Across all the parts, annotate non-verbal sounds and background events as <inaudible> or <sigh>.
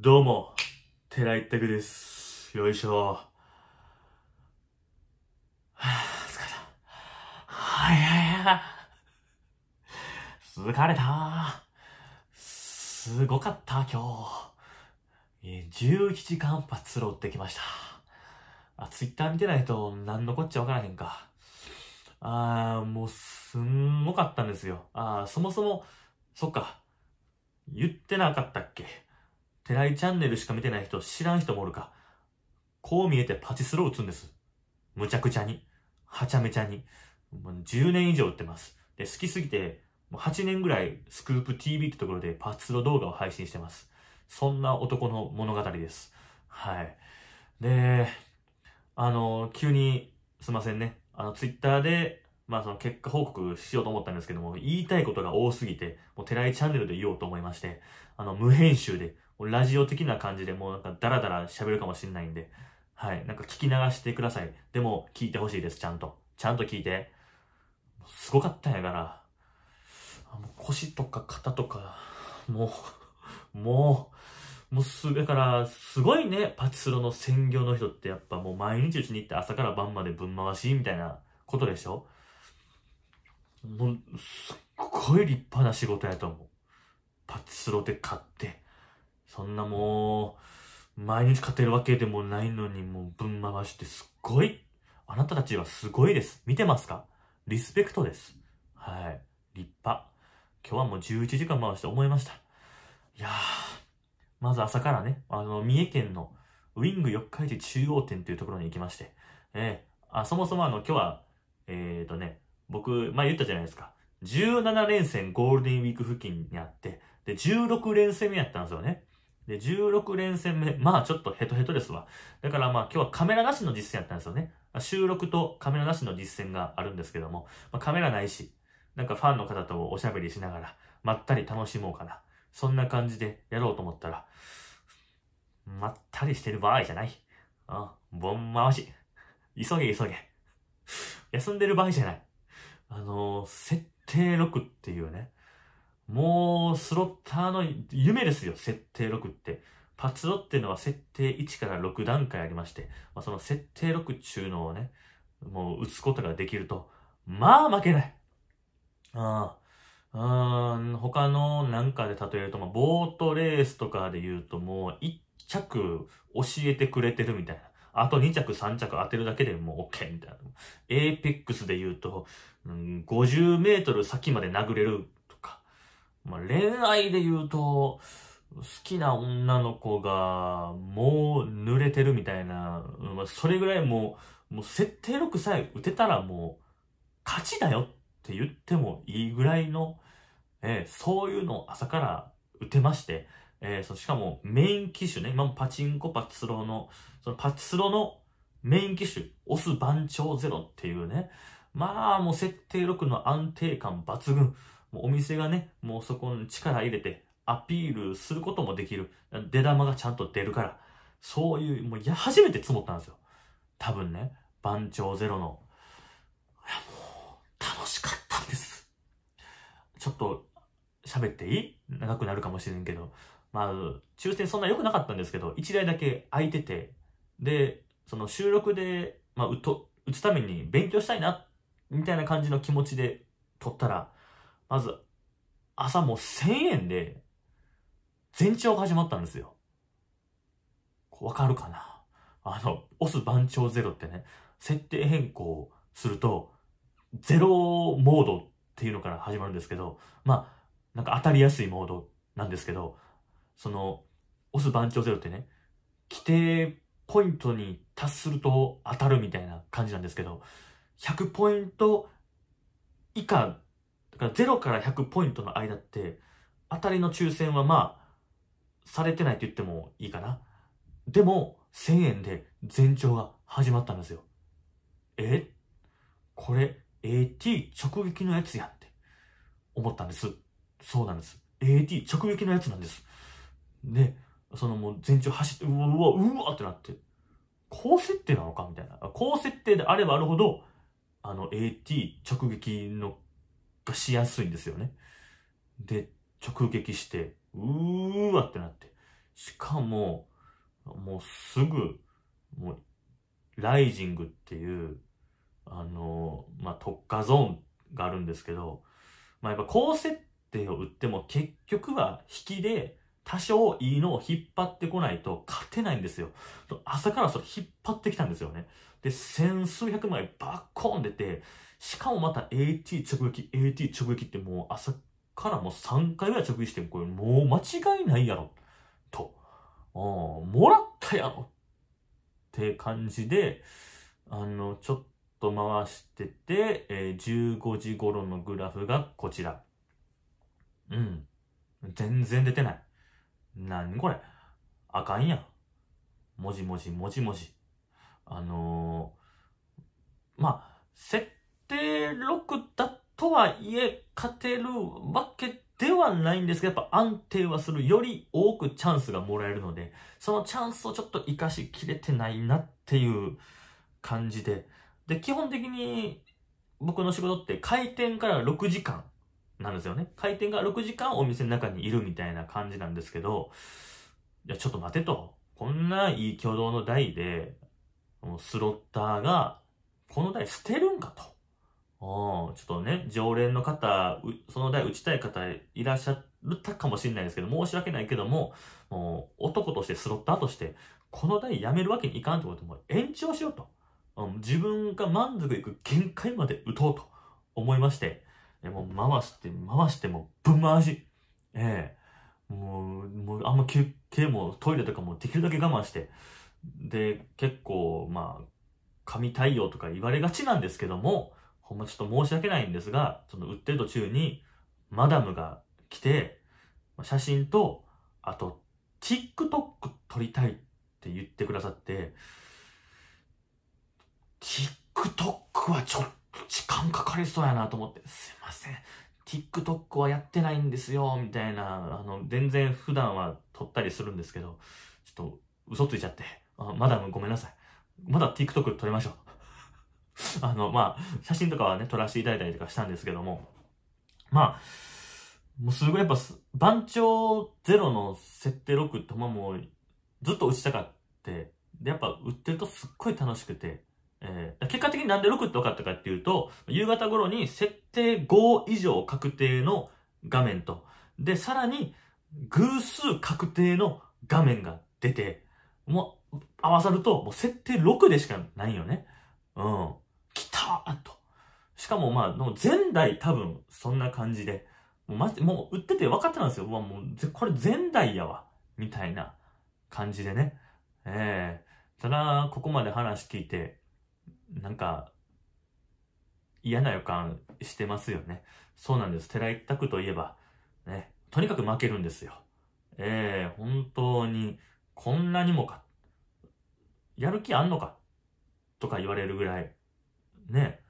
どうも、寺一択です。よいしょ。はぁ、疲れた。はいはいはい。疲れた。すごかった、今日。11時間パ露ロってきました。あ、ツイッター見てないと何のこっちゃわからへんか。あー、もうすんごかったんですよ。あー、そもそも、そっか。言ってなかったっけ寺井チャンネルしか見てない人、知らん人もおるか。こう見えてパチスロ打つんです。むちゃくちゃに。はちゃめちゃに。10年以上打ってます。で、好きすぎて、もう8年ぐらいスクープ TV ってところでパチスロ動画を配信してます。そんな男の物語です。はい。で、あの、急に、すいませんね。あの、ツイッターで、まあその結果報告しようと思ったんですけども、言いたいことが多すぎて、もう寺井チャンネルで言おうと思いまして、あの、無編集で、ラジオ的な感じでもうなんかダラダラ喋るかもしれないんで、はい。なんか聞き流してください。でも聞いてほしいです、ちゃんと。ちゃんと聞いて。すごかったんやから。腰とか肩とか、もう、もう、もうす、だから、すごいね、パチスロの専業の人ってやっぱもう毎日うちに行って朝から晩までぶん回しみたいなことでしょもう、すっごい立派な仕事やと思う。パチスロで買って、そんなもう、毎日勝てるわけでもないのにもうぶん回してすっごい。あなたたちはすごいです。見てますかリスペクトです。はい。立派。今日はもう11時間回して思いました。いやー、まず朝からね、あの、三重県のウィング四日市中央店というところに行きまして、えー、あ、そもそもあの、今日は、えーとね、僕、前言ったじゃないですか。17連戦ゴールデンウィーク付近にあって、で、16連戦目やったんですよね。で、16連戦目、まあちょっとヘトヘトですわ。だからまあ今日はカメラなしの実戦やったんですよね。収録とカメラなしの実践があるんですけども、まあ、カメラないし、なんかファンの方とおしゃべりしながら、まったり楽しもうかな。そんな感じでやろうと思ったら、まったりしてる場合じゃない。あ、ボン回し。急げ急げ。休んでる場合じゃない。あのー、設定6っていうね、もう、スロッターの夢ですよ、設定6って。パツロっていうのは設定1から6段階ありまして、まあ、その設定6中のをね、もう打つことができると、まあ負けない。ああうん、他のなんかで例えると、まあ、ボートレースとかで言うともう1着教えてくれてるみたいな。あと2着3着当てるだけでもう OK みたいな。エーペックスで言うと、うん、50メートル先まで殴れるまあ、恋愛で言うと、好きな女の子が、もう濡れてるみたいな、まあ、それぐらいもう、もう設定力さえ打てたらもう、勝ちだよって言ってもいいぐらいの、えー、そういうのを朝から打てまして、えー、そしかもメイン機種ね、今もパチンコパチスロの、そのパチスロのメイン機種、オス番長ゼロっていうね、まあもう設定力の安定感抜群。もうお店がね、もうそこに力入れてアピールすることもできる。出玉がちゃんと出るから。そういう、もうや、初めて積もったんですよ。多分ね、番長ゼロの。いや、もう、楽しかったんです。ちょっと、喋っていい長くなるかもしれんけど。まあ、抽選そんな良くなかったんですけど、1台だけ空いてて、で、その収録で、まあ、と、打つために勉強したいな、みたいな感じの気持ちで撮ったら、まず、朝もう1000円で、全長が始まったんですよ。わかるかなあの、オス番長ゼロってね、設定変更すると、ゼロモードっていうのから始まるんですけど、まあ、なんか当たりやすいモードなんですけど、その、オス番長ゼロってね、規定ポイントに達すると当たるみたいな感じなんですけど、100ポイント以下だから0から100ポイントの間って、当たりの抽選はまあ、されてないって言ってもいいかな。でも、1000円で全長が始まったんですよ。えこれ AT 直撃のやつやって思ったんです。そうなんです。AT 直撃のやつなんです。で、そのもう全長走って、うわうわうわってなって、高設定なのかみたいな。高設定であればあるほど、あの AT 直撃のプしやすいんですよね。で、直撃して、うーわってなって。しかも、もうすぐ、もう、ライジングっていう、あの、まあ、特化ゾーンがあるんですけど、まあ、やっぱ高設定を打っても結局は引きで多少いいのを引っ張ってこないと勝てないんですよ。朝からそれ引っ張ってきたんですよね。で、千数百枚バッコン出て、しかもまた AT 直撃、AT 直撃ってもう朝からもう3回ぐらい直撃しても、これもう間違いないやろ。と。もらったやろって感じで、あの、ちょっと回してて、えー、15時頃のグラフがこちら。うん。全然出てない。何これあかんやん。もじもじもじもじ。あのー、まあ、設定6だとはいえ、勝てるわけではないんですけど、やっぱ安定はする。より多くチャンスがもらえるので、そのチャンスをちょっと活かしきれてないなっていう感じで。で、基本的に僕の仕事って開店から6時間なんですよね。開店が6時間お店の中にいるみたいな感じなんですけど、いや、ちょっと待てと。こんないい挙動の台で、スロッターが、この台捨てるんかと。ちょっとね、常連の方、その台打ちたい方いらっしゃったかもしれないですけど、申し訳ないけども、もう男としてスロッターとして、この台やめるわけにいかんってことも延長しようと。自分が満足いく限界まで打とうと思いまして、ね、もう回して、回して、もうぶん回し。ええー、もう、もうあんま休憩もトイレとかもできるだけ我慢して。で、結構、まあ、神対応とか言われがちなんですけども、ほんまちょっと申し訳ないんですが、その売ってる途中に、マダムが来て、写真と、あと、TikTok 撮りたいって言ってくださって、TikTok はちょっと時間かかりそうやなと思って、すせん。TikTok はやってないんですよ、みたいな、あの、全然普段は撮ったりするんですけど、ちょっと嘘ついちゃって、あまだごめんなさい。まだ TikTok 撮りましょう。<laughs> あの、まあ、写真とかはね、撮らせていただいたりとかしたんですけども、まあ、もうすごいやっぱ、番長ゼロの設定6ってもずっと打ちたかって、で、やっぱ打ってるとすっごい楽しくて、えー、結果的になんで6って分かったかっていうと、夕方頃に設定5以上確定の画面と、で、さらに偶数確定の画面が出て、もう合わさると、もう設定6でしかないよね。うん。来たーと。しかもまあ、もう前代多分そんな感じで、もうまじ、もう売ってて分かってたんですよ。うわ、もう、これ前代やわ。みたいな感じでね。ええー、ただ、ここまで話聞いて、なんか、嫌な予感してますよね。そうなんです。寺一択といえば、ね、とにかく負けるんですよ。ええー、本当に、こんなにもか、やる気あんのか、とか言われるぐらい、ね、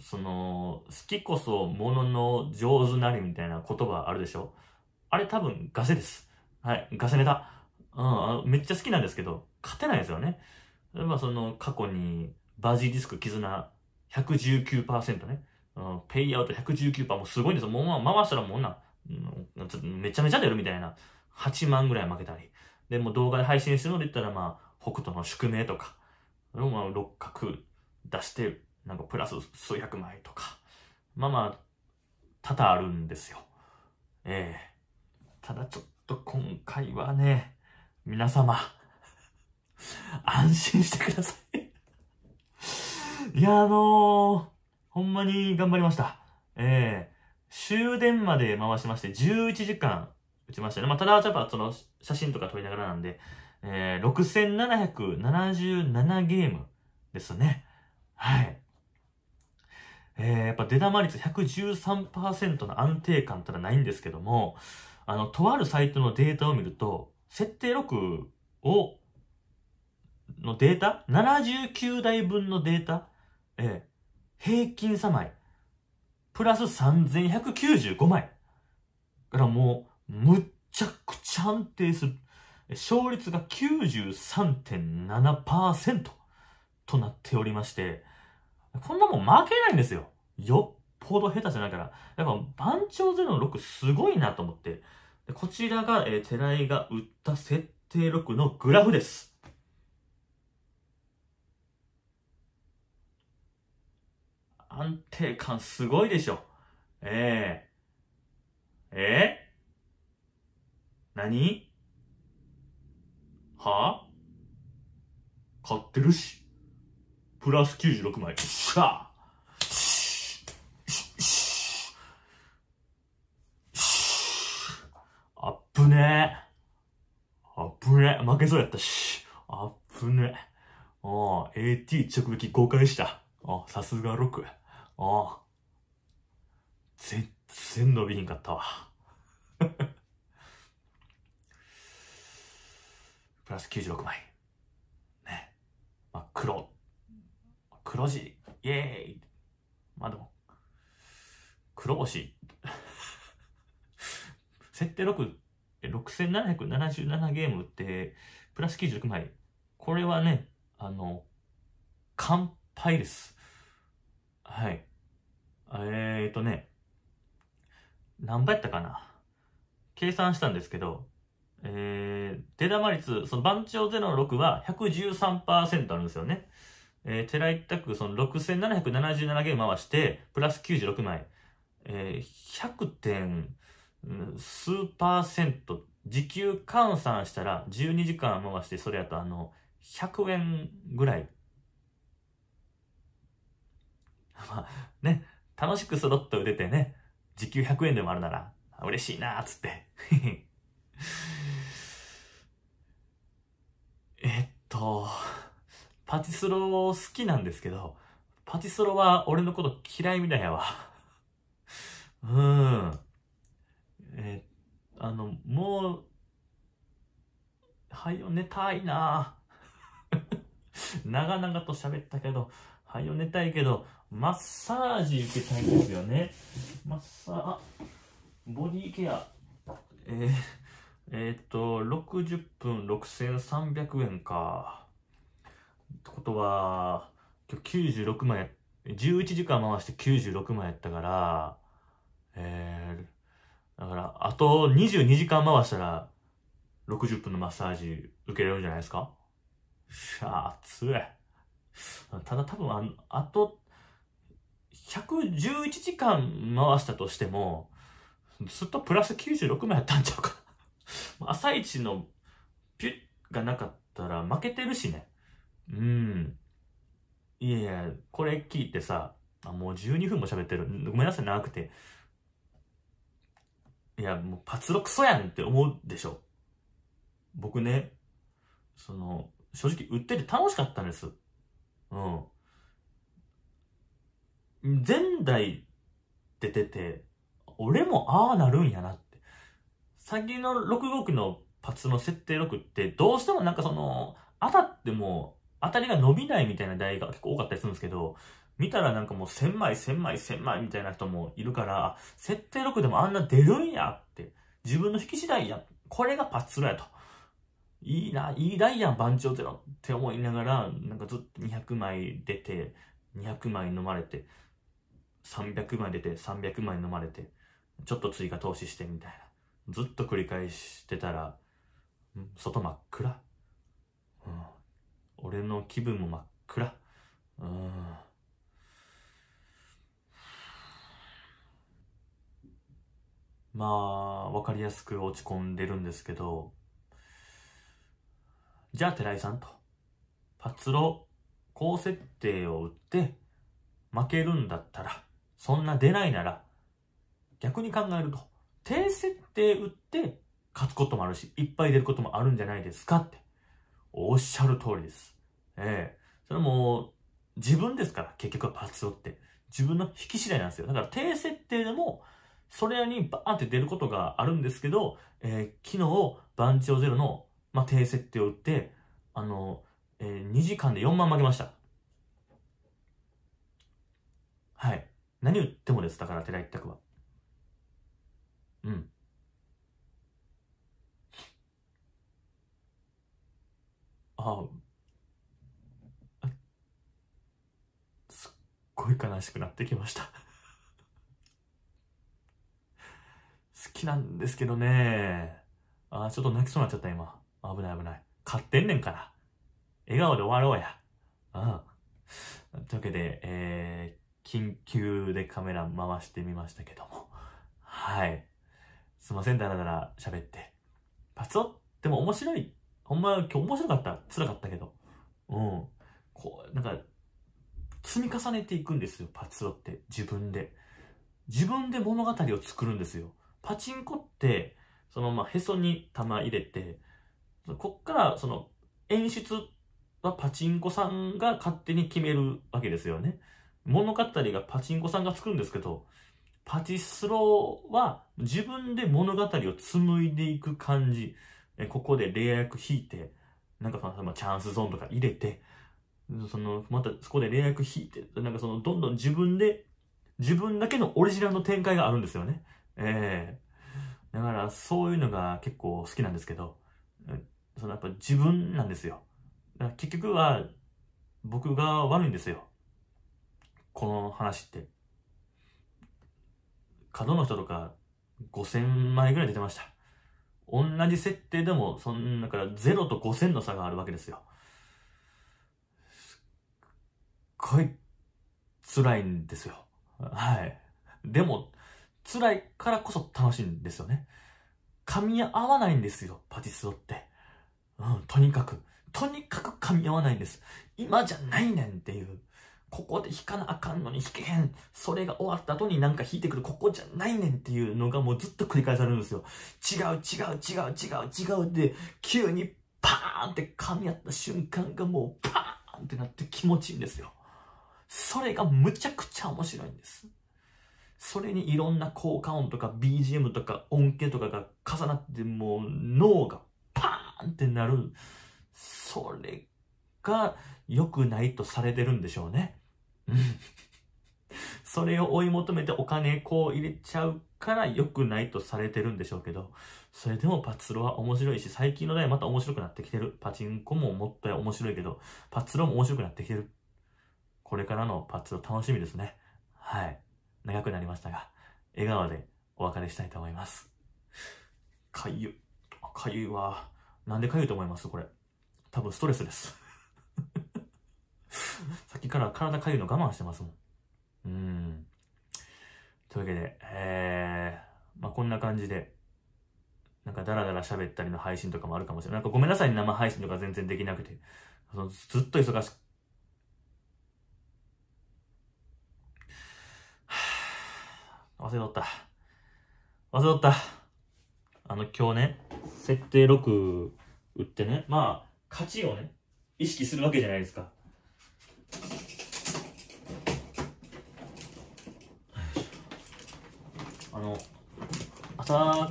その、好きこそものの上手なりみたいな言葉あるでしょあれ多分ガセです。はい、ガセネタ。うん、めっちゃ好きなんですけど、勝てないですよね。例えばその過去にバジリスク絆119%ね。うん、ペイアウト119%もうすごいんですよ。もう回したらもうな、うん、めちゃめちゃ出るみたいな。8万ぐらい負けたり。で、も動画で配信してるので言ったら、まあ、北斗の宿命とか、まあ、六角出して、なんかプラス数百枚とか。まあまあ、多々あるんですよ。ええー、ただちょっと今回はね、皆様、安心してくださいいや、あのー、ほんまに頑張りました。ええー、終電まで回しまして、11時間打ちましたね。まあ、ただ、やっぱその、写真とか撮りながらなんで、えー、6777ゲームですね。はい。えー、やっぱ出玉率113%の安定感たらないんですけども、あの、とあるサイトのデータを見ると、設定録を、のデータ ?79 台分のデータええ、平均3枚、プラス3195枚。だからもう、むっちゃくちゃ安定する。勝率が93.7%となっておりまして、こんなもん負けないんですよ。よっぽど下手じゃないから。やっぱ番長06すごいなと思って。こちらが、えー、寺井が打った設定6のグラフです。安定感すごいでしょ。えー、えー、何は買ってるし。プラス96枚。しゃああっぶねえ。あっぶねえ。負けそうやったし。あっぶねえ。ああ、AT 直撃5回した。あ、さすが6。ああ。全然伸びひんかったわ。<laughs> プラス96枚。ね。まあ、黒。黒字。イェーイ。まあでも、黒星。<laughs> 設定6、6777ゲームって、プラス96枚。これはね、あの、完敗です。はい。えーとね、何倍やったかな。計算したんですけど、えー、出玉率、その番長0の6は113%あるんですよね。えー、寺一択、その6777ゲーム回して、プラス96枚。えー、100点、数パーセント、時給換算したら12時間回して、それやとあの、100円ぐらい。<laughs> まあ、ね、楽しくスロット打ててね、時給100円でもあるなら、嬉しいなーつって。<laughs> えっと、パチスロ好きなんですけど、パチスロは俺のこと嫌いみたいやわ。うーん。え、あの、もう、はよ寝たいな <laughs> 長々と喋ったけど、はよ寝たいけど、マッサージ受けたいんですよね。マッサー、ボディケア。えー、えっ、と、60分6300円か。ってことは、今日96万や、11時間回して96万やったから、えー、だから、あと22時間回したら、60分のマッサージ受けれるんじゃないですかしゃあ、つえ。ただ多分あ、あと111時間回したとしても、ずっとプラス96枚やったんちゃうか <laughs> 朝一のピュッがなかったら負けてるしね。うん。いやいや、これ聞いてさ、あ、もう12分も喋ってる。ごめんなさい、長くて。いや、もうパツロクソやんって思うでしょ。僕ね、その、正直売ってて楽しかったんです。うん。前代って出て、俺もああなるんやなって。先の6号機のパツの設定6ってどうしてもなんかその、当たっても当たりが伸びないみたいな台が結構多かったりするんですけど、見たらなんかもう1000枚1000枚1000枚みたいな人もいるから、設定6でもあんな出るんやって、自分の引き次第や、これがパツロやと。いいな、いいダイヤン番長ゼロって思いながら、なんかずっと200枚出て、200枚飲まれて、300枚出て、300枚飲まれて、ちょっと追加投資してみたいな。ずっと繰り返してたら、外真っ暗。うん、俺の気分も真っ暗。うん、まあ、わかりやすく落ち込んでるんですけど、じゃあ寺井さんと、パツロ、高設定を打って、負けるんだったら、そんな出ないなら、逆に考えると、低設定打って勝つこともあるし、いっぱい出ることもあるんじゃないですかって、おっしゃる通りです。ええそれも、自分ですから、結局はパチオって。自分の引き次第なんですよ。だから低設定でも、それにバーンって出ることがあるんですけど、えー、昨日、バンチオゼロの、まあ、低設定を打って、あの、えー、2時間で4万負けました。はい。何を言ってもです。だから寺一択は。うん。ああ。すっごい悲しくなってきました <laughs> 好きなんですけどね。ああ、ちょっと泣きそうになっちゃった今。危ない危ない。買ってんねんから。笑顔で終わろうや。うん。というわけで、えー、緊急でカメラ回してみましたけども。はい。すいません、だらだら喋って。パツオでも面白い。ほんま、今日面白かった。辛かったけど。うん。こう、なんか、積み重ねていくんですよ、パツオって。自分で。自分で物語を作るんですよ。パチンコって、そのまあへそに玉入れて、こっからその演出はパチンコさんが勝手に決めるわけですよね。物語がパチンコさんが作くんですけど、パチスローは自分で物語を紡いでいく感じ。ここで霊役引いて、なんかそのチャンスゾーンとか入れて、その、またそこで霊役引いて、なんかその、どんどん自分で、自分だけのオリジナルの展開があるんですよね。ええー、だからそういうのが結構好きなんですけど、そのやっぱ自分なんですよ。結局は僕が悪いんですよ。この話って。角の人とか5000枚ぐらい出てました。同じ設定でも、そんだから0と5000の差があるわけですよ。すっごい辛いんですよ。はい。でも、辛いからこそ楽しいんですよね。噛み合わないんですよ、パティスロって。うん、とにかく。とにかく噛み合わないんです。今じゃないねんっていう。ここで弾かなあかんのに弾けへん。それが終わった後になんか弾いてくる、ここじゃないねんっていうのがもうずっと繰り返されるんですよ。違う違う違う違う違うで、急にパーンって噛み合った瞬間がもうパーンってなって気持ちいいんですよ。それがむちゃくちゃ面白いんです。それにいろんな効果音とか BGM とか音源とかが重なってもう脳がパーンってなる。それが良くないとされてるんでしょうね。<laughs> それを追い求めてお金こう入れちゃうから良くないとされてるんでしょうけど、それでもパチスロは面白いし、最近の代また面白くなってきてる。パチンコももっと面白いけど、パチスロも面白くなってきてる。これからのパチロ楽しみですね。はい。長くなりましたが、笑顔でお別れしたいと思います。かゆ。かゆいわ。なんでかゆいと思いますこれ。多分ストレスです。<laughs> さっきから体かゆいの我慢してますもん。うん。というわけで、えー、まあ、こんな感じで、なんかダラダラ喋ったりの配信とかもあるかもしれない。なんかごめんなさい生配信とか全然できなくて。そのずっと忙しく。<sighs> 忘れとった。忘れとった。あの、今日ね、設定6打ってね、まあ、勝ちをね、意識するわけじゃないですか。あの朝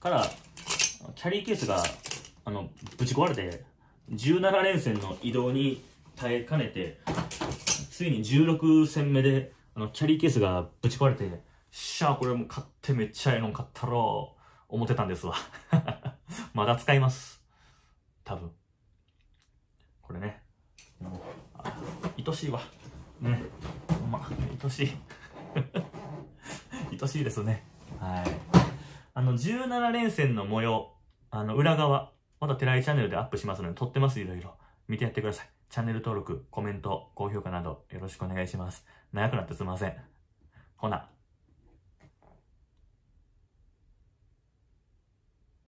からキャリーケースがあのぶち壊れて17連戦の移動に耐えかねてついに16戦目であのキャリーケースがぶち壊れてしゃあこれも買ってめっちゃええの買ったろう思ってたんですわ <laughs> まだ使います多分これね愛しいわねま愛しい <laughs> 愛しいですねはいあの17連戦の模様あの裏側まだ寺井チャンネルでアップしますので撮ってますいろいろ見てやってくださいチャンネル登録コメント高評価などよろしくお願いします長くなってすみませんほな